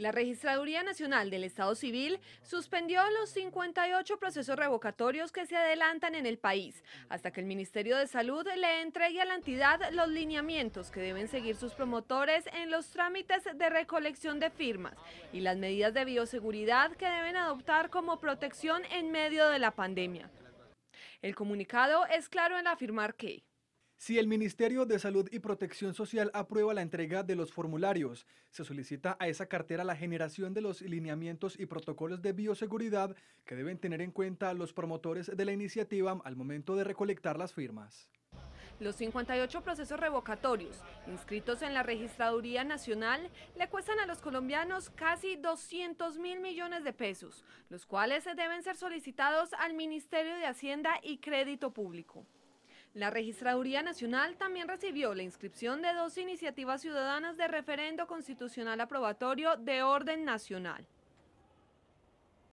La Registraduría Nacional del Estado Civil suspendió los 58 procesos revocatorios que se adelantan en el país, hasta que el Ministerio de Salud le entregue a la entidad los lineamientos que deben seguir sus promotores en los trámites de recolección de firmas y las medidas de bioseguridad que deben adoptar como protección en medio de la pandemia. El comunicado es claro en afirmar que si el Ministerio de Salud y Protección Social aprueba la entrega de los formularios, se solicita a esa cartera la generación de los lineamientos y protocolos de bioseguridad que deben tener en cuenta los promotores de la iniciativa al momento de recolectar las firmas. Los 58 procesos revocatorios inscritos en la Registraduría Nacional le cuestan a los colombianos casi 200 mil millones de pesos, los cuales deben ser solicitados al Ministerio de Hacienda y Crédito Público. La Registraduría Nacional también recibió la inscripción de dos iniciativas ciudadanas de referendo constitucional aprobatorio de orden nacional.